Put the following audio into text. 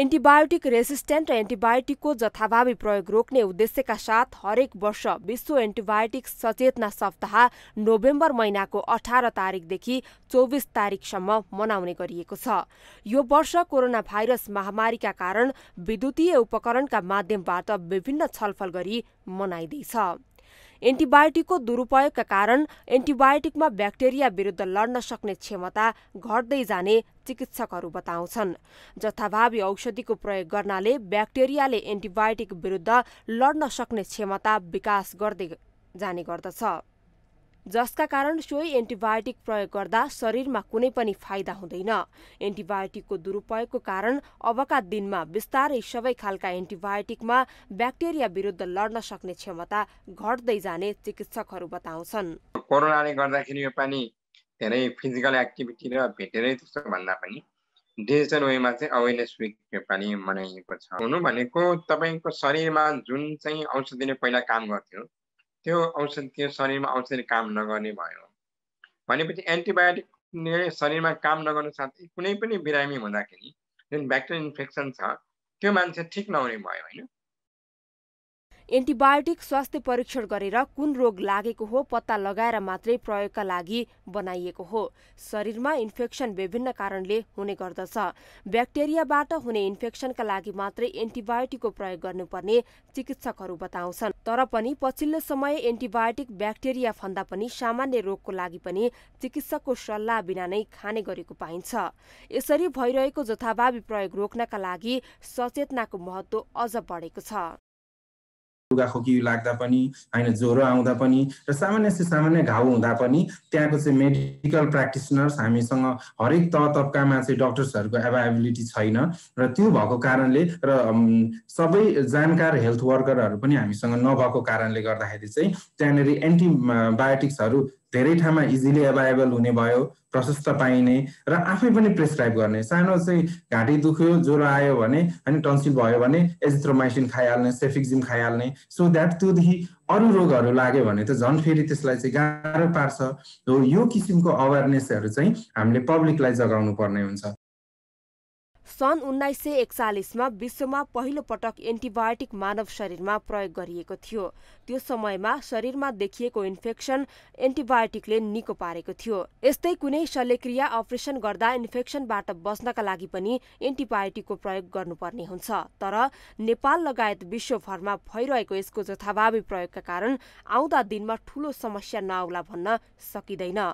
antibiotic resistant र एन्टिबायोटिकको जथाभावी प्रयोग रोक्ने उद्देश्यका साथ हरेक वर्ष विश्व एन्टिबायोटिक सचेतना सप्ताह नोभेम्बर महिनाको अठार तारिकदेखि चौबिस तारिकसम्म मनाउने गरिएको छ यो वर्ष कोरोना भाइरस महामारीका कारण विद्युतीय उपकरणका माध्यमबाट विभिन्न छलफल गरी मनाइँदैछ एन्टिबायोटिकको दुरुपयोगका कारण एन्टिबायोटिकमा ब्याक्टेरिया विरुद्ध लड्न सक्ने क्षमता घट्दै जाने चिकित्सकहरू बताउँछन् जथाभावी औषधिको प्रयोग गर्नाले ब्याक्टेरियाले एन्टिबायोटिक विरुद्ध लड्न सक्ने क्षमता विकास गर्दै जाने गर्दछ जसका कारण सोही एन्टिबायोटिक प्रयोग गर्दा शरीरमा कुनै पनि फाइदा हुँदैन एन्टिबायोटिकको दुरुपयोगको कारण अबका दिनमा बिस्तारै सबै खालका एन्टिबायोटिकमा ब्याक्टेरिया विरुद्ध लड्न सक्ने क्षमता घट्दै जाने चिकित्सकहरू बताउँछन् कोरोनाले गर्दाखेरि यो पनि धेरै फिजिकल एक्टिभिटी र भेटेरै त्यस्तो भन्दा पनि डिजिटल वेमा चाहिँ अवेरनेस विक पनि मनाइएको छ हुनु भनेको तपाईँको शरीरमा जुन चाहिँ औषधिले पहिला काम गर्थ्यो त्यो औषध त्यो शरीरमा औषधि काम नगर्ने भयो भनेपछि एन्टिबायोटिकले शरीरमा काम नगर्नु साथै कुनै पनि बिरामी हुँदाखेरि जुन ब्याक्टेरियल इन्फेक्सन छ त्यो मान्छे ठिक नहुने भयो होइन एन्टिबायोटिक स्वास्थ्य परीक्षण गरेर कुन रोग लागेको हो पत्ता लगाएर मात्रै प्रयोगका लागि बनाइएको हो शरीरमा इन्फेक्सन विभिन्न कारणले हुने गर्दछ ब्याक्टेरियाबाट हुने इन्फेक्सनका लागि मात्रै एन्टिबायोटिकको प्रयोग गर्नुपर्ने चिकित्सकहरू बताउँछन् तर पनि पछिल्लो समय एन्टिबायोटिक ब्याक्टेरिया भन्दा पनि सामान्य रोगको लागि पनि चिकित्सकको सल्लाह बिना नै खाने गरेको पाइन्छ यसरी भइरहेको जथाभावी प्रयोग रोक्नका लागि सचेतनाको महत्व अझ बढेको छ लुगा खोकी लाग्दा पनि होइन ज्वरो आउँदा पनि र सामान्य सामान्य घाउ हुँदा पनि त्यहाँको चाहिँ मेडिकल प्र्याक्टिसनर्स हामीसँग हरेक तह तबकामा चाहिँ डक्टर्सहरूको एभाइलेबिलिटी छैन र त्यो भएको कारणले र सबै जानकार हेल्थ वर्करहरू पनि हामीसँग नभएको कारणले गर्दाखेरि चाहिँ त्यहाँनिर एन्टिबायोटिक्सहरू धेरै ठाउँमा इजिली एभाइलेबल हुने भयो प्रशस्त पाइने र आफै पनि प्रिस्क्राइब गर्ने सानो चाहिँ घाँटी दुख्यो ज्वरो आयो भने अनि टन्सिल भयो भने एजिथ्रोमाइसिन खाइहाल्ने सेफिक्जिम खाइहाल्ने सो द्याट त्योदेखि अरू रोगहरू लाग्यो भने त झन् फेरि त्यसलाई चाहिँ गाह्रो पार्छ हो यो किसिमको अवेरनेसहरू चाहिँ हामीले पब्लिकलाई जगाउनु पर्ने हुन्छ सन् उन्नाइस सय एकचालिसमा विश्वमा पहिलो पटक एन्टिबायोटिक मानव शरीरमा प्रयोग गरिएको थियो त्यो समयमा शरीरमा देखिएको इन्फेक्सन एन्टिबायोटिकले निको पारेको थियो यस्तै कुनै शल्यक्रिया अपरेसन गर्दा इन्फेक्सनबाट बस्नका लागि पनि एन्टिबायोटिकको प्रयोग गर्नुपर्ने हुन्छ तर नेपाल लगायत विश्वभरमा भइरहेको यसको जथाभावी प्रयोगका कारण आउँदा दिनमा ठूलो समस्या नआउला भन्न सकिँदैन